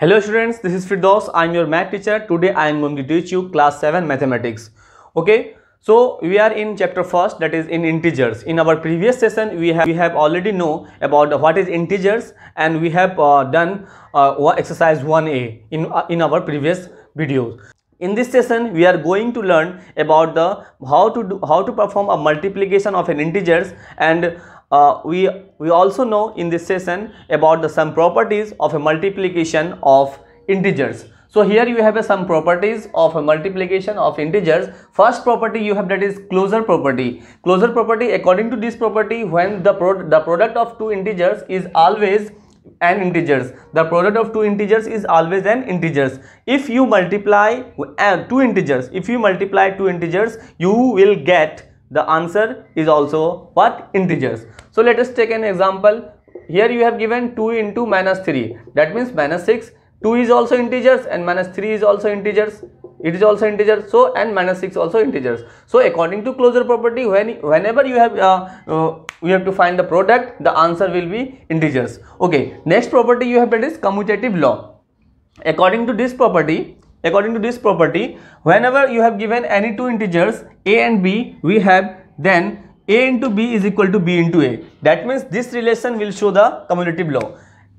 Hello students, this is Firdaus. I am your math teacher. Today I am going to teach you class 7 mathematics. Okay, so we are in chapter 1st that is in integers. In our previous session we have, we have already know about what is integers and we have uh, done uh, exercise 1a in, uh, in our previous videos. In this session, we are going to learn about the how to do, how to perform a multiplication of an integers and uh, we we also know in this session about the some properties of a multiplication of integers so here you have a some properties of a multiplication of integers first property you have that is closure property closure property according to this property when the pro the product of two integers is always an integers the product of two integers is always an integers if you multiply uh, two integers if you multiply two integers you will get the answer is also what integers so let us take an example here you have given 2 into minus 3 that means minus 6 2 is also integers and minus 3 is also integers it is also integers. so and minus 6 also integers so according to closure property when whenever you have uh, uh, we have to find the product the answer will be integers okay next property you have that is commutative law according to this property according to this property whenever you have given any two integers a and b we have then a into b is equal to b into a that means this relation will show the commutative law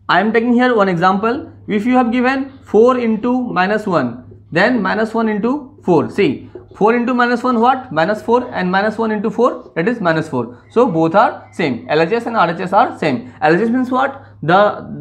i am taking here one example if you have given 4 into minus 1 then minus 1 into 4 see 4 into minus 1 what minus 4 and minus 1 into 4 that is minus 4 so both are same LHS and RHS are same LHS means what the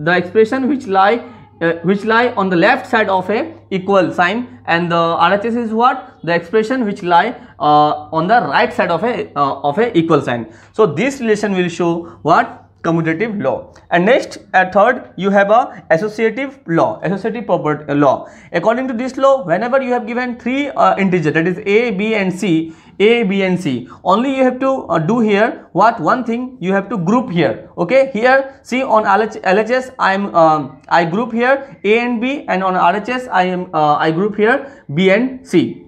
the expression which lie uh, which lie on the left side of a equal sign and the RHS is what the expression which lie uh, on the right side of a uh, of a equal sign so this relation will show what commutative law and next at third you have a associative law associative property uh, law according to this law whenever you have given three uh, integer that is a b and c a, B and C. Only you have to uh, do here what one thing you have to group here. Okay, here see on LHS I am um, I group here A and B and on RHS I am uh, I group here B and C.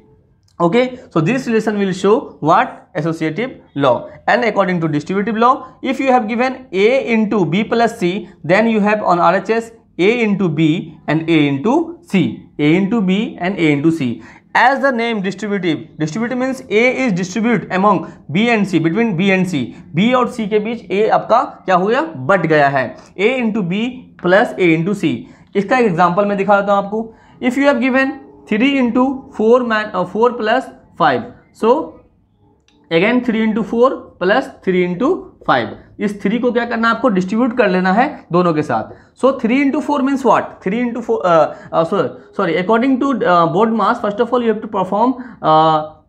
Okay, so this relation will show what associative law and according to distributive law if you have given A into B plus C then you have on RHS a into B and A into C, A into B and A into C. As the name distributive distributive means A is distribute among B and C between B and C B और C के बीच ए आपका क्या हो गया but गया है A into B plus A into C इसका एक एग्जाम्पल मैं दिखा देता हूँ आपको if you have given three into four man four plus five so again three into four plus three into five इस थ्री को क्या करना है आपको डिस्ट्रीब्यूट कर लेना है दोनों के साथ so three into four means what three into four sorry according to BODMAS first of all you have to perform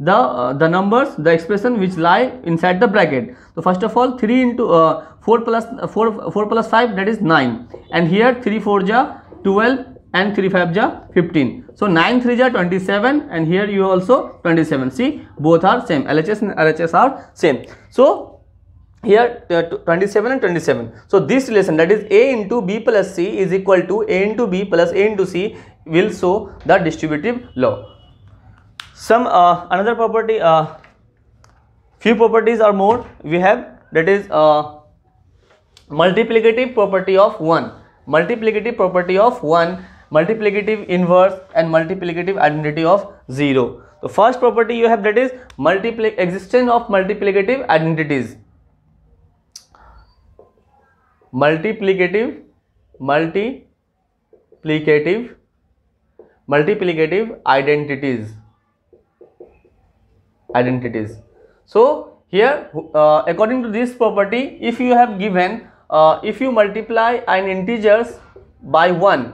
the the numbers the expression which lie inside the bracket तो first of all three into four plus four four plus five that is nine and here three four जा twelve and three five जा fifteen so nine three जा twenty seven and here you also twenty seven see both are same L H S L H S are same so here uh, 27 and 27 so this relation that is a into b plus c is equal to a into b plus a into c will show the distributive law some uh, another property uh, few properties or more we have that is uh, multiplicative property of 1 multiplicative property of 1 multiplicative inverse and multiplicative identity of 0 the first property you have that is multiply existence of multiplicative identities multiplicative multiplicative multiplicative identities identities so here uh, according to this property if you have given uh, if you multiply an integers by 1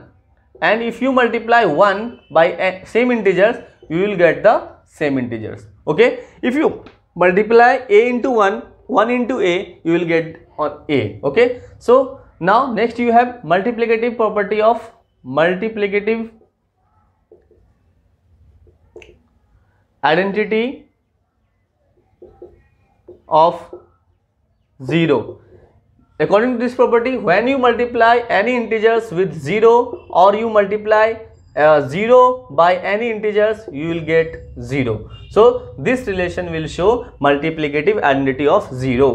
and if you multiply 1 by same integers you will get the same integers okay if you multiply a into 1 1 into a you will get on A. Okay. So now next you have multiplicative property of multiplicative identity of 0. According to this property, when you multiply any integers with 0 or you multiply uh, 0 by any integers, you will get 0. So, this relation will show multiplicative identity of 0.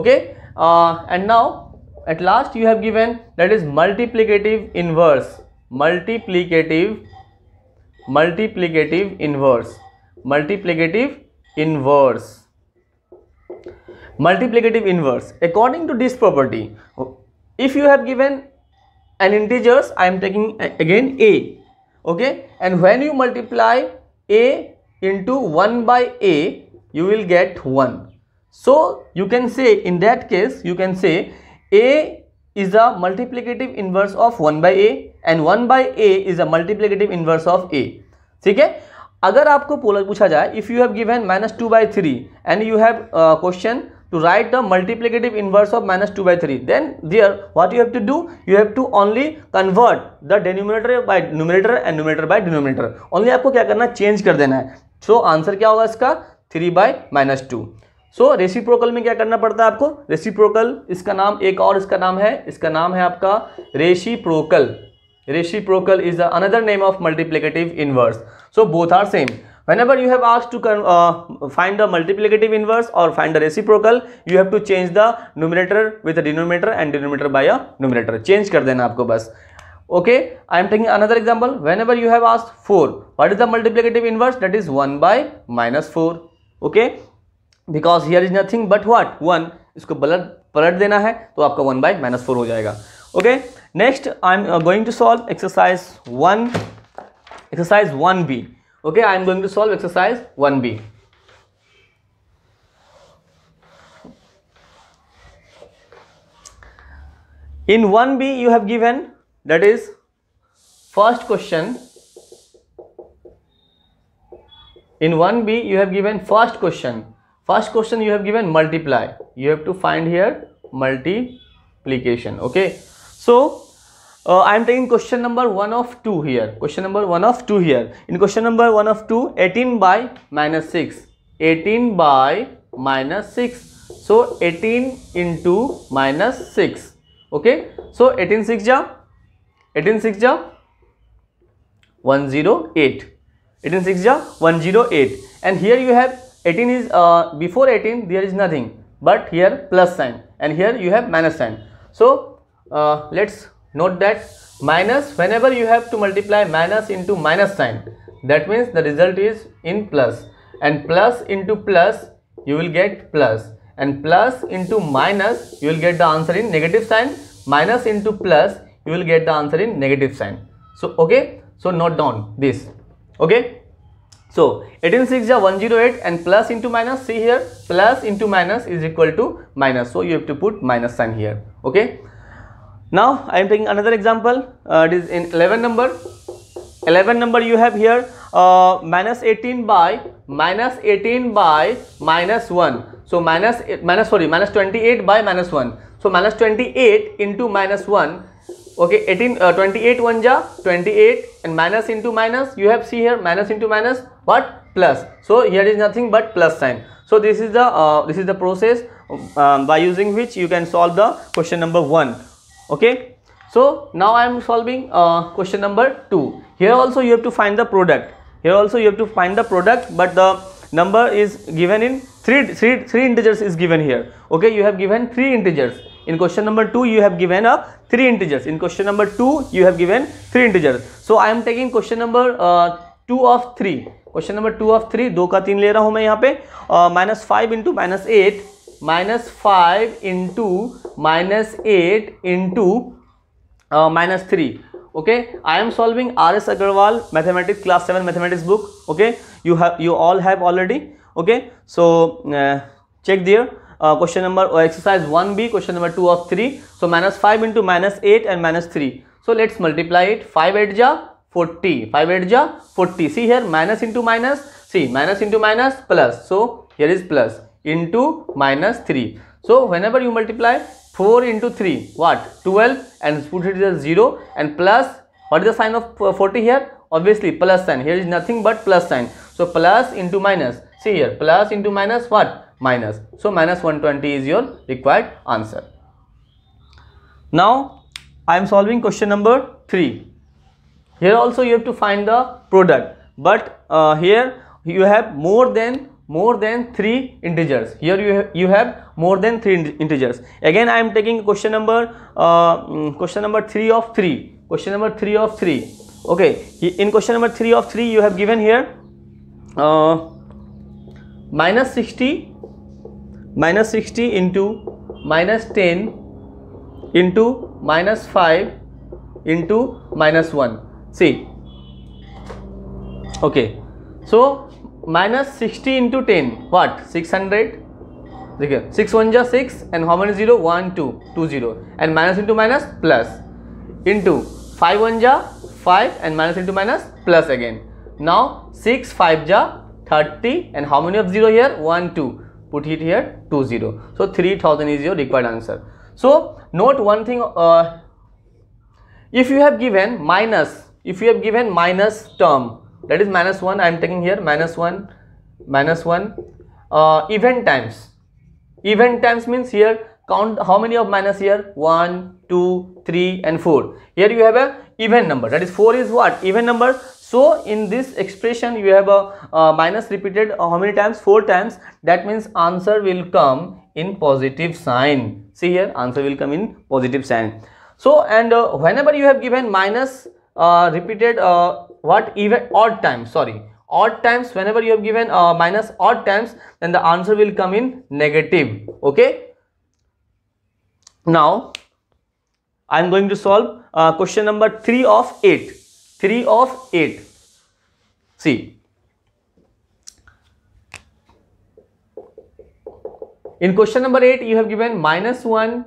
Okay uh, and now at last you have given that is multiplicative inverse multiplicative multiplicative inverse multiplicative inverse multiplicative inverse according to this property if you have given an integers i am taking again a okay and when you multiply a into 1 by a you will get 1 so you can say in that case you can say a is a multiplicative inverse of 1 by a and 1 by a is a multiplicative inverse of a ठीक है अगर आपको पूछा जाए if you have given minus two by three and you have question to write the multiplicative inverse of minus two by three then there what you have to do you have to only convert the denominator by numerator and numerator by denominator only आपको क्या करना है change कर देना है सो so, answer क्या होगा इसका three by minus two so so, reciprocal में क्या करना पड़ता है आपको रेसिप्रोकल इसका नाम एक और इसका नाम है इसका नाम है आपका reciprocal reciprocal is another name of multiplicative inverse so both are same whenever you have asked to find the multiplicative inverse और find the reciprocal you have to change the numerator with denominator and denominator by a numerator change कर देना आपको बस okay I am taking another example whenever you have asked for what is the multiplicative inverse that is one by minus four okay because here is nothing but what one इसको बलट पलट देना है तो आपका one by minus four हो जाएगा okay next I am going to solve exercise one exercise one B okay I am going to solve exercise one B in one B you have given that is first question in one B you have given first question First question you have given multiply. You have to find here multiplication. Okay. So uh, I am taking question number 1 of 2 here. Question number 1 of 2 here. In question number 1 of 2, 18 by minus 6. 18 by minus 6. So 18 into minus 6. Okay. So 18 6 ja. 18 6 ja. 108. 18 6 ja 108. And here you have 18 is uh, before 18 there is nothing but here plus sign and here you have minus sign so uh, let's note that minus whenever you have to multiply minus into minus sign that means the result is in plus and plus into plus you will get plus and plus into minus you will get the answer in negative sign minus into plus you will get the answer in negative sign so okay so note down this okay so 18 6 are 108 and plus into minus see here plus into minus is equal to minus. So you have to put minus sign here. Okay. Now I am taking another example. Uh, it is in 11 number. 11 number you have here uh, minus 18 by minus 18 by minus 1. So minus eh, minus sorry minus 28 by minus 1. So minus 28 into minus 1 okay 18 uh, 28 one ja 28 and minus into minus you have see here minus into minus but plus so here is nothing but plus sign so this is the uh, this is the process um, by using which you can solve the question number one okay so now i am solving uh, question number two here also you have to find the product here also you have to find the product but the number is given in three three three integers is given here okay you have given three integers in question number two you have given a three integers in question number two you have given three integers so I am taking question number two of three question number two of three दो का तीन ले रहा हूं मैं यहाँ पे minus five into minus eight minus five into minus eight into minus three okay I am solving R S Aggarwal mathematics class seven mathematics book okay you have you all have already okay so check there Uh, question number or uh, exercise 1b question number 2 or 3 so minus 5 into minus 8 and minus 3 so let's multiply it 5 8 ja 40 5 8 ja 40 see here minus into minus see minus into minus plus so here is plus into minus 3 so whenever you multiply 4 into 3 what 12 and put it as 0 and plus what is the sign of uh, 40 here obviously plus sign here is nothing but plus sign so plus into minus See here plus into minus what? Minus. So minus 120 is your required answer. Now I am solving question number 3. Here also you have to find the product but uh, here you have more than more than 3 integers. Here you, have, you have more than 3 integers. Again I am taking question number uh, mm, question number 3 of 3. Question number 3 of 3. Okay. In question number 3 of 3 you have given here uh, minus sixty minus sixty into minus ten into minus five into minus one see okay so minus sixty into ten what six hundred देखिए six one जा six and how many zero one two two zero and minus into minus plus into five one जा five and minus into minus plus again now six five जा 30 and how many of 0 here 1 2 put it here 2 0 so 3000 is your required answer so note one thing uh, if you have given minus if you have given minus term that is minus 1 I am taking here minus 1 minus 1 uh, event times event times means here count how many of minus here 1 2 3 and 4 here you have a even number that is 4 is what even number so in this expression you have a, uh, minus repeated uh, how many times? 4 times. That means answer will come in positive sign. See here answer will come in positive sign. So and uh, whenever you have given minus uh, repeated uh, what even odd times sorry odd times whenever you have given uh, minus odd times then the answer will come in negative okay. Now I am going to solve question number 3 of 8. 3 of 8. See, in question number 8 you have given minus 1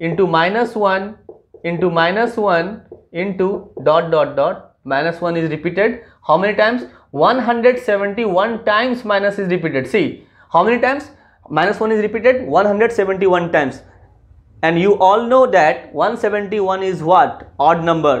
into minus 1 into minus 1 into dot dot dot minus 1 is repeated how many times 171 times minus is repeated see how many times minus 1 is repeated 171 times and you all know that 171 is what odd number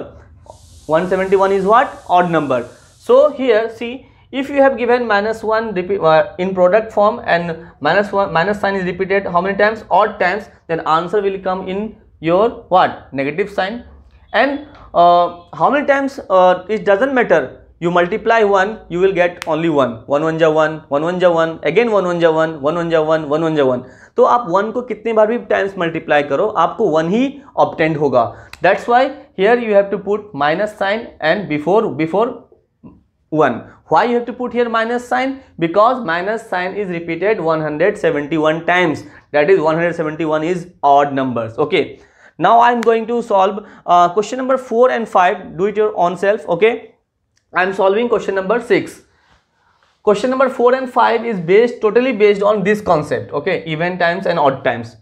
171 is what? Odd number. So here see if you have given minus 1 uh, in product form and minus 1 minus sign is repeated how many times? Odd times then answer will come in your what? Negative sign and uh, how many times uh, it doesn't matter you multiply 1, you will get only 1. 1 1 ja 1, 1 1 ja 1, again 1 1 ja 1, 1 1 ja 1, 1 1 ja 1. तो आप 1 को कितने बार भी times multiply करो आपको 1 ही obtained होगा that's why here you have to put minus sign and before before 1. Why you have to put here minus sign? Because minus sign is repeated 171 times. That is 171 is odd numbers. Okay. Now I am going to solve uh, question number 4 and 5. Do it your own self. Okay. I am solving question number 6. Question number 4 and 5 is based totally based on this concept. Okay, even times and odd times.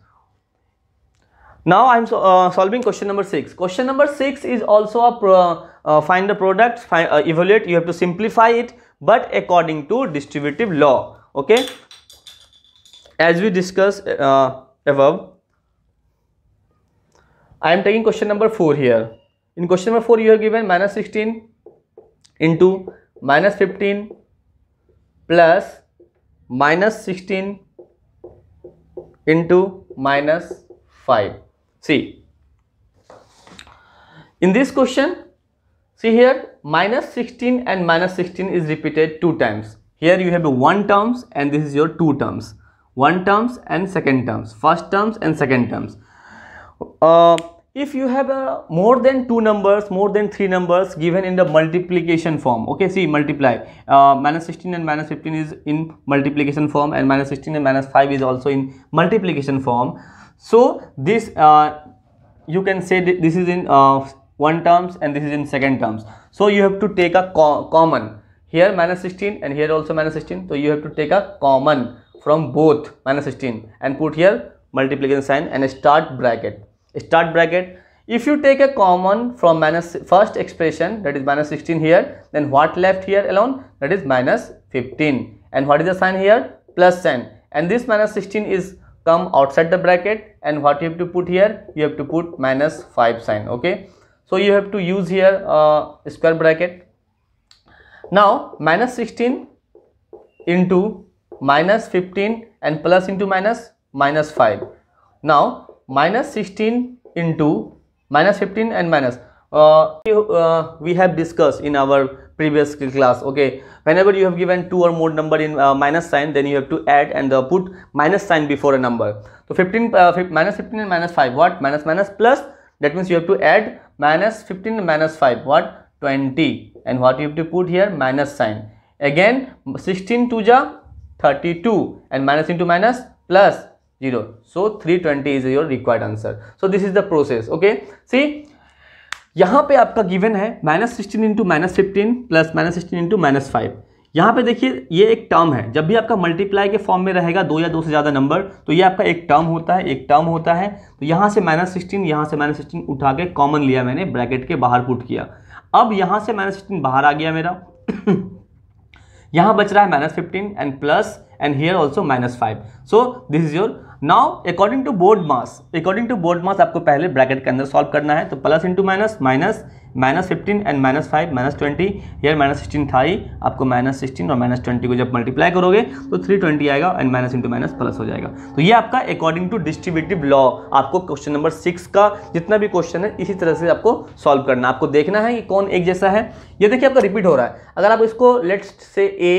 Now I am so, uh, solving question number 6. Question number 6 is also a pro, uh, find the product, find, uh, evaluate. You have to simplify it but according to distributive law. Okay, as we discussed uh, above, I am taking question number 4 here. In question number 4 you are given minus 16 into minus 15 plus minus 16 into minus 5. See, in this question, see here minus 16 and minus 16 is repeated two times. Here you have a one terms and this is your two terms. One terms and second terms. First terms and second terms. Uh, if you have a more than two numbers more than three numbers given in the multiplication form okay see multiply uh, minus 16 and minus 15 is in multiplication form and minus 16 and minus 5 is also in multiplication form so this uh, you can say this is in uh, one terms and this is in second terms so you have to take a co common here minus 16 and here also minus 16 so you have to take a common from both minus 16 and put here multiplication sign and start bracket start bracket if you take a common from minus first expression that is minus 16 here then what left here alone that is minus 15 and what is the sign here plus sign and this minus 16 is come outside the bracket and what you have to put here you have to put minus 5 sign okay so you have to use here uh, square bracket now minus 16 into minus 15 and plus into minus minus 5 now minus 16 into minus 15 and minus uh, uh, we have discussed in our previous class okay whenever you have given two or more number in uh, minus sign then you have to add and uh, put minus sign before a number so 15 uh, minus 15 and minus 5 what minus minus plus that means you have to add minus 15 minus 5 what 20 and what you have to put here minus sign again 16 to ja 32 and minus into minus plus 0 so 320 is your required answer so this is the process okay see यहाँ पे आपका given है minus sixteen into minus fifteen plus minus sixteen into minus five यहाँ पे देखिए ये एक term है जब भी आपका मल्टीप्लाई के फॉर्म में रहेगा दो या दो से ज़्यादा नंबर तो ये आपका एक टर्म होता है एक टर्म होता है तो यहाँ से माइनस सिक्सटीन यहाँ से माइनस सिक्सटीन उठा के कॉमन लिया मैंने ब्रैकेट के बाहर पुट किया अब यहाँ से माइनस सिक्सटीन बाहर आ गया मेरा यहाँ बच रहा है minus fifteen and plus and here also minus five so this is your now according to BODMAS according to BODMAS आपको पहले ब्रैकेट के अंदर सॉल्व करना है तो plus into minus minus minus fifteen and minus five minus twenty या minus sixteen था ही आपको माइनस सिक्सटीन और माइनस ट्वेंटी को जब मल्टीप्लाई करोगे तो थ्री ट्वेंटी आएगा and minus into minus plus हो जाएगा तो ये आपका अकॉर्डिंग टू डिस्ट्रीब्यूटिव लॉ आपको क्वेश्चन नंबर सिक्स का जितना भी क्वेश्चन है इसी तरह से आपको सॉल्व करना आपको देखना है कि कौन एक जैसा है ये देखिए आपका रिपीट हो रहा है अगर आप इसको let's say A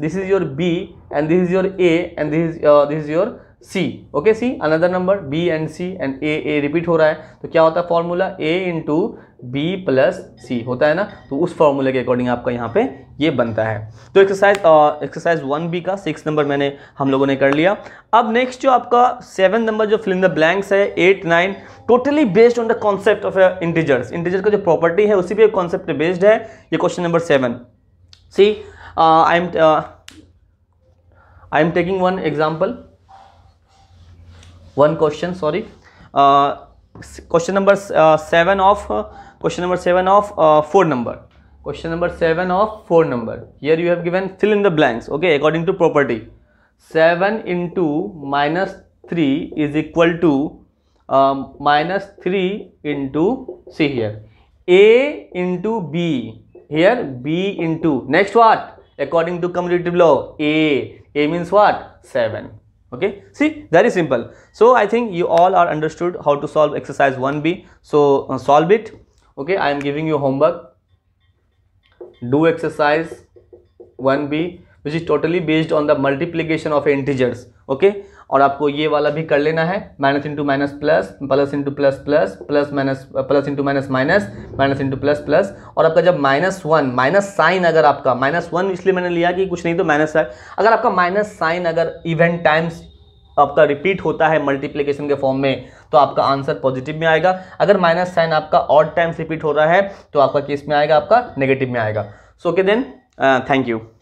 this is your B and this is your A and this is this is your C okay C another number B and C and A A repeat हो रहा है तो क्या होता है formula A into B plus C होता है ना तो उस फॉर्मूले के अकॉर्डिंग आपका यहाँ पे ये बनता है तो एक्सरसाइज एक्सरसाइज वन बी का सिक्स नंबर मैंने हम लोगों ने कर लिया अब नेक्स्ट जो आपका सेवन नंबर जो फिल्म द ब्लैंक्स है eight nine totally based on the concept of integers integer का जो प्रॉपर्टी है उसी पे कॉन्सेप्ट बेस्ड है ये question number seven C I am I am taking one example one question sorry uh, question number uh, 7 of uh, question number 7 of uh, 4 number question number 7 of 4 number here you have given fill in the blanks okay according to property 7 into minus 3 is equal to um, minus 3 into see here a into b here b into next what according to commutative law a a means what 7 okay see very simple so i think you all are understood how to solve exercise 1b so uh, solve it okay i am giving you homework do exercise 1b which is totally based on the multiplication of integers okay और आपको ये वाला भी कर लेना है minus into minus plus plus into plus plus plus minus plus into minus minus minus into plus plus और आपका जब माइनस वन माइनस साइन अगर आपका माइनस वन इसलिए मैंने लिया कि कुछ नहीं तो माइनस साइन अगर आपका माइनस साइन अगर इवेंट टाइम्स आपका रिपीट होता है मल्टीप्लीकेशन के फॉर्म में तो आपका आंसर पॉजिटिव में आएगा अगर माइनस साइन आपका ऑड टाइम्स रिपीट हो रहा है तो आपका किस में आएगा आपका नेगेटिव में आएगा so okay then thank you